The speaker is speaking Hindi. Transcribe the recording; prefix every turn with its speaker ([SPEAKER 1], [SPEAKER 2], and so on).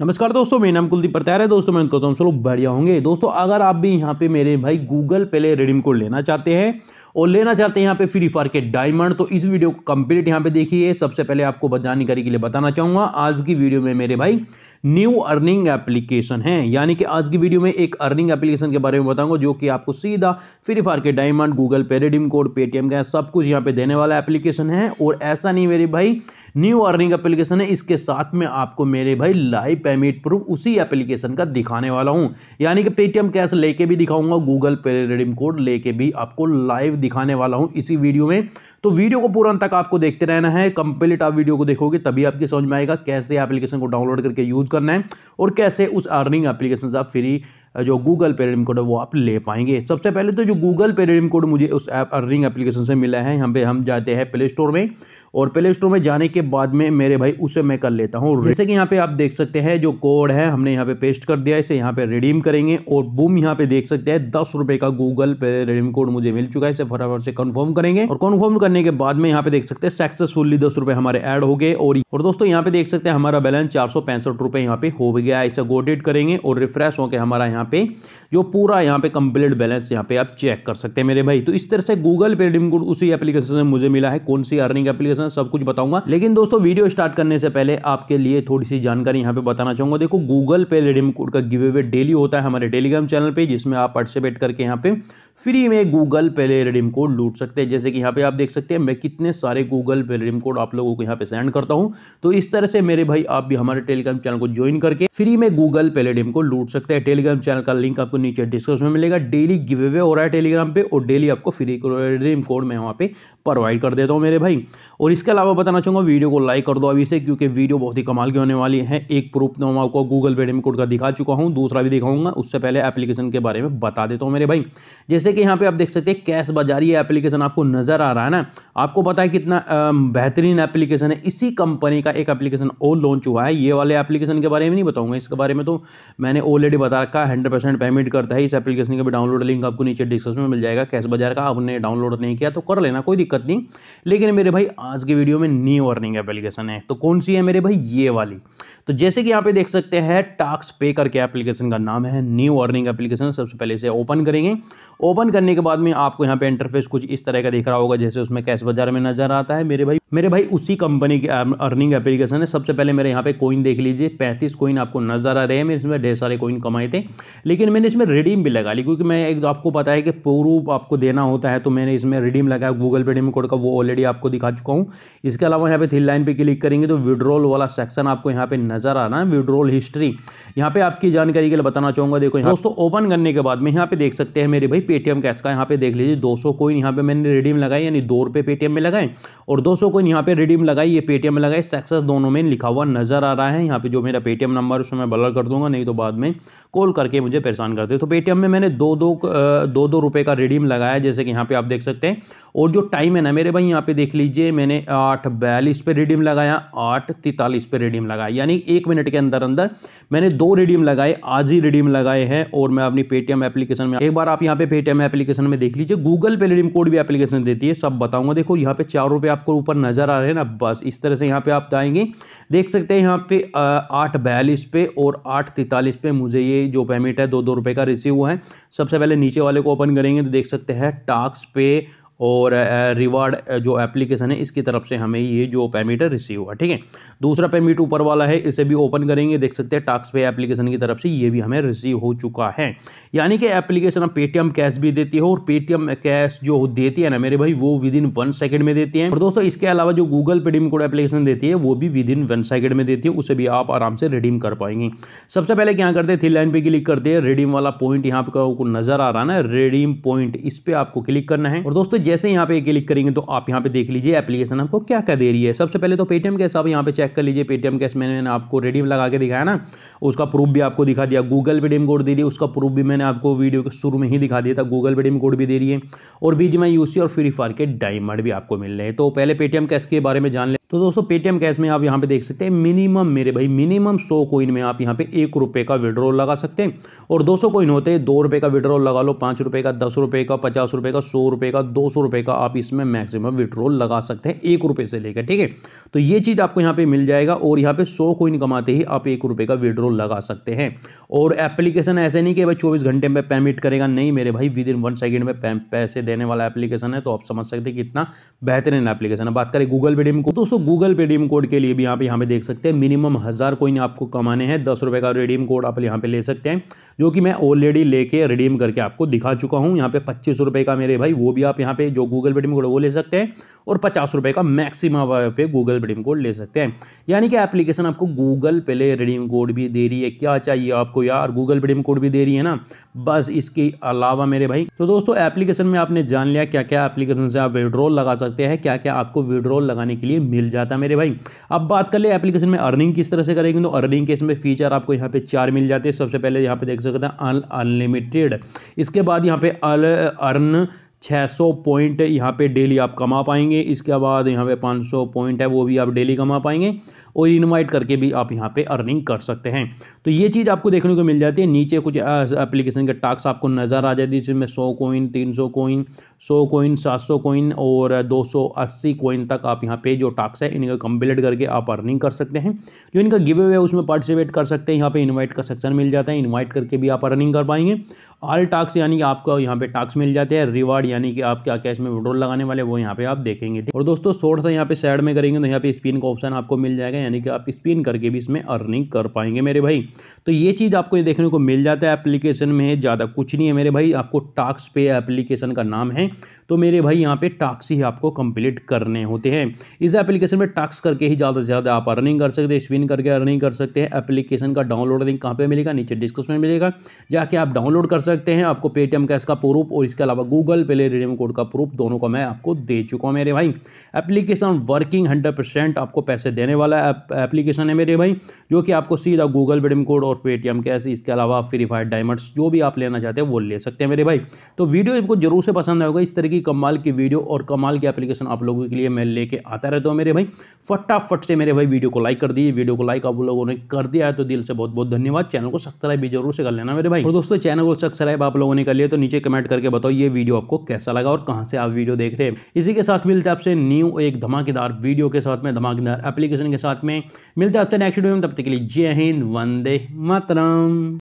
[SPEAKER 1] नमस्कार दोस्तों मेरा नाम कुलदीप प्रत्यार है दोस्तों मैं कहता हूँ चलो बढ़िया होंगे दोस्तों अगर आप भी यहाँ पे मेरे भाई गूगल पहले रेडिम कोड लेना चाहते हैं और लेना चाहते हैं यहाँ पे फ्री फायर के डायमंड तो इस वीडियो को कंप्लीट यहाँ पे देखिए सबसे पहले आपको जानकारी के लिए बताना चाहूँगा आज की वीडियो में मेरे भाई न्यू अर्निंग एप्लीकेशन है यानी कि आज की वीडियो में एक अर्निंग एप्लीकेशन के बारे में बताऊंगा जो कि आपको सीधा फ्री फायर के diamond Google pay redeem code Paytm का सब कुछ यहाँ पे देने वाला एप्लीकेशन है और ऐसा नहीं मेरे भाई न्यू अर्निंग एप्लीकेशन है इसके साथ में आपको मेरे भाई लाइव पेमेंट प्रूफ उसी एप्लीकेशन का दिखाने वाला हूँ यानी कि पेटीएम कैश लेके भी दिखाऊंगा गूगल पे रिडीम कोड लेके भी आपको लाइव दिखाने वाला हूँ इसी वीडियो में तो वीडियो को पूरा तक आपको देखते रहना है कंप्लीट आप वीडियो को देखोगे तभी आपकी समझ में आएगा कैसे एप्लीकेशन को डाउनलोड करके यूज़ करना है और कैसे उस अर्निंग एप्लीकेशन से आप फ्री जो गूगल पे रिडीम कोड है वो आप ले पाएंगे सबसे पहले तो जो गूगल पे रिडीम कोड मुझे उस ऐप अर्निंग एप्लीकेशन से मिला है यहाँ पे हम जाते हैं प्ले स्टोर में और प्ले स्टोर में जाने के बाद में मेरे भाई उसे मैं कर लेता हूँ जैसे कि यहाँ पे आप देख सकते हैं जो कोड है हमने यहाँ पे पेस्ट कर दिया इसे यहाँ पे रिडीम करेंगे और बूम यहाँ पे देख सकते हैं दस रुपए का गूगल पे रिडीम कोड मुझे मिल चुका है इसे फटाफट से कन्फर्म करेंगे और कन्फर्म करने के बाद में यहाँ पे देख सकते हैं सक्सेसफुली दस रुपए हमारे एड हो गए और दोस्तों यहाँ पे देख सकते हैं हमारा बैलेंस चार सौ पैंसठ रुपए यहाँ पे हो गया है इसे गोडेट करेंगे और रिफ्रेश होकर हमारा यहाँ पे जो पूरा यहाँ पे कंप्लीट बैलेंस यहाँ पे आप चेक कर सकते हैं मेरे भाई तो इस तरह से गूगल पे रिडीम कोड उसी एप्लीकेशन से मुझे मिला है कौन सी अर्निंग एप्लीकेशन करना सब कुछ बताऊंगा लेकिन दोस्तों वीडियो स्टार्ट करने से पहले आपके लिए थोड़ी सी जानकारी यहाँ पे बताना चाहूंगा देखो गूगल पे रिडीम कोड का गिव अवे डेली होता है हमारे टेलीग्राम चैनल पे जिसमें आप पार्टिसिपेट करके यहाँ पे फ्री में गूगल पे रिडीम कोड लूट सकते हैं जैसे कि यहाँ पे आप देख सकते हैं मैं कितने सारे गूगल पे रिडीम कोड आप लोगों को यहाँ पे सेंड करता हूँ तो इस तरह से मेरे भाई आप भी हमारे टेलीग्राम चैनल को ज्वाइन करके फ्री में गूगल पे रिडीम कोड लूट सकते हैं टेलीग्राम चैनल का लिंक आपको नीचे डिस्क्रिप्शन में मिलेगा डेली गिव अवे हो रहा है टेलीग्राम पे और डेली आपको फ्री रिडीम कोड मैं वहाँ पे प्रोवाइड कर देता हूँ मेरे भाई और इसके अलावा बताना चाहूँगा वीडियो को लाइक कर दो अभी से क्योंकि वीडियो बहुत ही कमाल की होने वाली है एक प्रूफ तो मैं आपको गूगल पेडम कोड का दिखा चुका हूँ दूसरा भी दिखाऊंगा उससे पहले एप्लीकेशन के बारे में बता देता हूँ मेरे भाई जैसे कि यहाँ पर आप देख सकते हैं कैश बाजार ये एप्लीकेशन आपको नज़र आ रहा है ना आपको पता है कितना बेहतरीन एप्लीकेशन है इसी कंपनी का एक एप्लीकेशन और लॉन्च हुआ है ये वाले एप्लीकेशन के बारे में नहीं बताऊँगा इसके बारे में तो मैंने ऑलरेडी बता रखा है हंड्रेड पेमेंट करता है इस एप्लीकेशन का भी डाउनलोड लिंक आपको नीचे डिस्क्रिप्शन में मिल जाएगा कैश बाजार का आपने डाउनलोड नहीं किया तो कर लेना कोई दिक्कत नहीं लेकिन मेरे भाई आज के वीडियो में न्यू अर्निंग एप्लीकेशन है तो कौन सी है मेरे भाई ये वाली तो जैसे कि यहाँ पे देख सकते हैं टास्क पे करके एप्लीकेशन का नाम है न्यू अर्निंग एप्लीकेशन सबसे पहले इसे ओपन करेंगे ओपन करने के बाद में आपको यहाँ पे इंटरफेस कुछ इस तरह का दिख रहा होगा जैसे उसमें कैश बाजार में नजर आता है मेरे भाई मेरे भाई उसी कंपनी की अर्निंग एप्लीकेशन है सबसे पहले मेरे यहाँ पे कोइन देख लीजिए पैंतीस कोइन आपको नजर आ रहे हैं मैंने इसमें ढेर सारे कोइन कमाए थे लेकिन मैंने इसमें रिडीम भी लगा ली क्योंकि मैं एक तो आपको पता है कि प्रूफ आपको देना होता है तो मैंने इसमें रिडीम लगाया गूगल पे रिडीम कोड का वो ऑलरेडी आपको दिखा चुका हूँ हूँ इसके अलावा यहाँ पे थ्री लाइन पे क्लिक करेंगे तो विड्रोल वाला सेक्शन आपको यहाँ पे नजर आना है विड्रोल हिस्ट्री यहाँ पे आपकी जानकारी के लिए बताना चाहूंगा देखो यहाँ दोस्तों ओपन करने के बाद में यहाँ पे देख सकते हैं मेरे भाई पेटीएम कैश का यहाँ पे देख लीजिए दो सौ कोइन यहाँ पे मैंने रिडीम लगाई यानी दो रुपये पेटीएम में लगाए और दो सौ कोइन यहाँ पे रिडीम लगाई ये पेटीएम में लगाई सक्सेस दोनों में लिखा हुआ नजर आ रहा है यहाँ पे जो मेरा पेटीएम नंबर उसमें बलर कर दूंगा नहीं तो बाद में कॉल करके मुझे परेशान करते हैं तो पेटीएम में मैंने दो दो दो दो रुपए का रिडीम लगाया जैसे कि यहाँ पे आप देख सकते हैं और जो टाइम है ना मेरे भाई यहाँ पे देख लीजिए मैंने आठ बयालीस पे रिडीम लगाया आठ तैतालीस पे रिडीम लगाया यानी एक मिनट के अंदर अंदर मैंने दो रिडीम लगाए आज ही रिडीम लगाए हैं और मैं अपनी पेटीएम एप्लीकेशन में एक बार आप यहाँ पे पेटीएम एप्लीकेशन में देख लीजिए गूगल पे रिडीम कोड भी एप्लीकेशन देती है सब बताऊंगा देखो यहाँ पे चार रुपये आपको ऊपर नजर आ रहे हैं ना बस इस तरह से यहाँ पे आप जाएंगे देख सकते हैं यहाँ पे आठ बयालीस पे और आठ तैतालीस पे मुझे ये जो पेमेंट है दो दो रुपये का रिसीव हुआ है सबसे पहले नीचे वाले को ओपन करेंगे तो देख सकते हैं टास्क पे और रिवार्ड जो एप्लीकेशन है इसकी तरफ से हमें ये जो पैमीटर रिसीव हुआ ठीक है दूसरा पेमीट ऊपर वाला है इसे भी ओपन करेंगे देख सकते हैं टास्क पे एप्लीकेशन की तरफ से ये भी हमें रिसीव हो चुका है यानी कि एप्लीकेशन अब पेटीएम कैश भी देती है और पेटीएम कैश जो देती है ना मेरे भाई वो विद इन वन सेकेंड में देती है और दोस्तों इसके अलावा जो गूगल पे कोड एप्लीकेशन देती है वो भी विद इन वन सेकेंड में देती है उसे भी आप आराम से रिडीम कर पाएंगे सबसे पहले क्या करते हैं थी लाइन पे क्लिक करते हैं रिडीम वाला पॉइंट यहाँ पर नजर आ रहा है ना रिडीम पॉइंट इस पर आपको क्लिक करना है और दोस्तों जैसे यहाँ पे क्लिक करेंगे तो आप यहाँ पे देख लीजिए एप्लीकेशन आपको क्या क्या दे रही है सबसे पहले तो पेटीएम कैसे आप यहाँ पे चेक कर लीजिए पेटीएम कैसे मैंने आपको रेडीम लगा के दिखाया ना उसका प्रूफ भी आपको दिखा दिया गूगल पेटीएम कोड दे दिया उसका प्रूफ भी मैंने आपको वीडियो के शुरू में ही दिखा दिया था गूगल पेटीएम कोड भी दे रही है और बीच में यूसी और फ्री फायर के डायमंड भी आपको मिल रहे हैं तो पहले पेटीएम कैश के बारे में जान ले तो दोस्तों पेटीएम कैश में आप यहाँ पे देख सकते हैं मिनिमम मेरे भाई मिनिमम सौ कोइन में आप यहाँ पे एक रुपये का विड्रॉल लगा सकते हैं और दो सौ कोइन होते हैं दो रुपये का विड्रॉल लगा लो पाँच रुपये का दस रुपये का पचास रुपये का सौ रुपये का दो सौ रुपये का आप इसमें मैक्सिमम विड्रॉल लगा सकते हैं एक रुपये से लेकर ठीक है तो ये चीज़ आपको यहाँ पर मिल जाएगा और यहाँ पर सौ कोइन कमाते ही आप एक रुपये का विड्रॉल लगा सकते हैं और एप्लीकेशन ऐसे नहीं कि भाई चौबीस घंटे में पेमेंट करेगा नहीं मेरे भाई विद इन वन सेकेंड में पैसे देने वाला एप्लीकेशन है तो आप समझ सकते हैं कि इतना बेहतरीन एप्लीकेशन है बात करें गूगल पेडियम को तो दोस्तों दोस्तों गूगल पे रिडीम कोड के लिए भी आप यहाँ पे देख सकते हैं मिनिमम हज़ार कोइन आपको कमाने हैं दस रुपये का रिडीम कोड आप यहाँ पे ले सकते हैं जो कि मैं ऑलरेडी लेके रिडीम करके आपको दिखा चुका हूँ यहाँ पे पच्चीस रुपये का मेरे भाई वो भी आप यहाँ पे जो गूगल पे रिडीम कोड वो ले सकते हैं और पचास रुपये का मैक्सिमम पे गूगल पे रिडीम कोड ले सकते हैं यानी कि एप्लीकेशन आपको गूगल पे रिडीम कोड भी दे रही है क्या चाहिए आपको यार गूगल पे रिडीम कोड भी दे रही है ना बस इसके अलावा मेरे भाई तो दोस्तों एप्लीकेशन में आपने जान लिया क्या क्या एप्लीकेशन से आप विड्रॉल लगा सकते हैं क्या क्या आपको विड्रॉल लगाने के लिए मिल जाता है मेरे भाई अब बात कर ले एप्लीकेशन में अर्निंग किस तरह से करेंगे तो अर्निंग के इसमें फीचर आपको यहाँ पे चार मिल जाते हैं सबसे पहले यहाँ पे देख सकते हैं अनलिमिटेड इसके बाद यहाँ पे अल अर्न 600 पॉइंट यहाँ पे डेली आप कमा पाएंगे इसके बाद यहाँ पे 500 पॉइंट है वो भी आप डेली कमा पाएंगे और इन्वाइट करके भी आप यहाँ पे अर्निंग कर सकते हैं तो ये चीज़ आपको देखने को मिल जाती है नीचे कुछ एप्लीकेशन के टास्क आपको नज़र आ जाती है जिसमें सौ कोइन तीन सौ कोइन सौ कोइन सात सौ कोइन और दो सौ अस्सी कोइन तक आप यहाँ पे जो टास्क है इनका कंप्लीट करके आप अर्निंग कर सकते हैं जो इनका गिव अवे है उसमें पार्टिसिपेट कर सकते हैं यहाँ पर इन्वाइट का सेक्शन मिल जाता है इन्वाइट करके भी आप अर्निंग कर पाएंगे ऑल टास्क यानी कि आपको यहाँ पे टास्क मिल जाते हैं रिवार्ड यानी कि आप क्या कैश में विड्रोल लगाने वाले वो यहाँ पे आप देखेंगे और दोस्तों थोड़ा सा यहाँ पे साइड में करेंगे तो यहाँ पे स्पिन का ऑप्शन आपको मिल जाएगा यानी कि आप स्पिन करके भी इसमें अर्निंग कर पाएंगे मेरे भाई तो ये चीज़ आपको ये देखने को मिल जाता है एप्लीकेशन में ज़्यादा कुछ नहीं है मेरे भाई आपको टास्क पे एप्लीकेशन का नाम है तो मेरे भाई यहाँ पे टास्क ही आपको कंप्लीट करने होते हैं इस एप्लीकेशन में टास्क करके ही ज़्यादा से ज़्यादा आप अर्निंग कर सकते हैं स्पिन करके अर्निंग कर सकते हैं एप्लीकेशन का डाउनलोड लिंक कहाँ पर मिलेगा नीचे डिस्क्रिप्शन में मिलेगा जाके आप डाउनलोड कर सकते हैं आपको पेटीएम का इसका प्रूफ और इसके अलावा गूगल पे रिडीम कोड का प्रूफ दोनों का मैं आपको दे चुका हूँ मेरे भाई एप्लीकेशन वर्किंग हंड्रेड आपको पैसे देने वाला है एप्लीकेशन है मेरे भाई जो कि आपको सीधा गूगल पेडम कोड और पेटीएम कैश इसके अलावा फ्री फायर डायमंड्स जो भी आप लेना चाहते हैं वो ले सकते हैं मेरे भाई तो वीडियो आपको जरूर से पसंद आएगा इस तरह की कमाल की वीडियो और कमाल की एप्लीकेशन आप लोगों के लिए मैं लेके आता रहता हूँ मेरे भाई फटाफट से मेरे भाई वीडियो को लाइक कर दीजिए वीडियो को लाइक आप लोगों ने कर दिया है तो दिल से बहुत बहुत धन्यवाद चैनल को सब्सक्राइब भी जरूर से कर लेना मेरे भाई और दोस्तों चैनल को सब्सक्राइब आप लोगों ने कर लिया तो नीचे कमेंट करके बताओ ये वीडियो आपको कैसा लगा और कहाँ से आप वीडियो देख रहे हैं इसी के साथ मिलते आपसे न्यू एक धमाकेदार वीडियो के साथ में धमाकेदार एप्लीकेशन के साथ में मिलते हैं आपसे नेक्स्ट वीडियो में तब तक के लिए जय हिंद वंदे मातरम